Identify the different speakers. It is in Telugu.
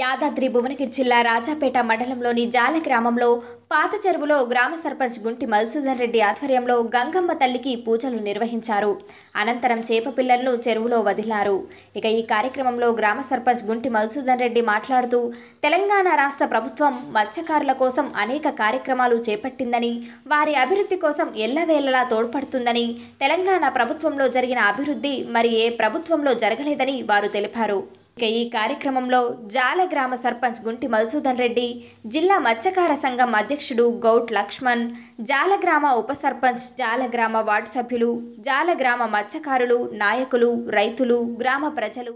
Speaker 1: యాదాద్రి భువనగిరి జిల్లా రాజాపేట మండలంలోని జాల గ్రామంలో పాత చెరువులో గ్రామ సర్పంచ్ గుంటి మధుసూదన్ రెడ్డి ఆధ్వర్యంలో గంగమ్మ తల్లికి పూజలు నిర్వహించారు అనంతరం చేప పిల్లలను చెరువులో వదిలారు ఇక ఈ కార్యక్రమంలో గ్రామ సర్పంచ్ గుంటి మధుసూదన్ రెడ్డి మాట్లాడుతూ తెలంగాణ రాష్ట్ర ప్రభుత్వం మత్స్యకారుల కోసం అనేక కార్యక్రమాలు చేపట్టిందని వారి అభివృద్ధి కోసం ఎల్లవేళలా తోడ్పడుతుందని తెలంగాణ ప్రభుత్వంలో జరిగిన అభివృద్ధి మరి ఏ ప్రభుత్వంలో జరగలేదని వారు తెలిపారు ఇక ఈ కార్యక్రమంలో జాల గ్రామ సర్పంచ్ గుంటి మధుసూదన్ రెడ్డి జిల్లా మత్స్యకార సంఘం అధ్యక్షుడు గౌట్ లక్ష్మణ్ జాల గ్రామ ఉప సర్పంచ్ జాల గ్రామ వార్డు సభ్యులు జాల గ్రామ మత్స్యకారులు నాయకులు రైతులు గ్రామ ప్రజలు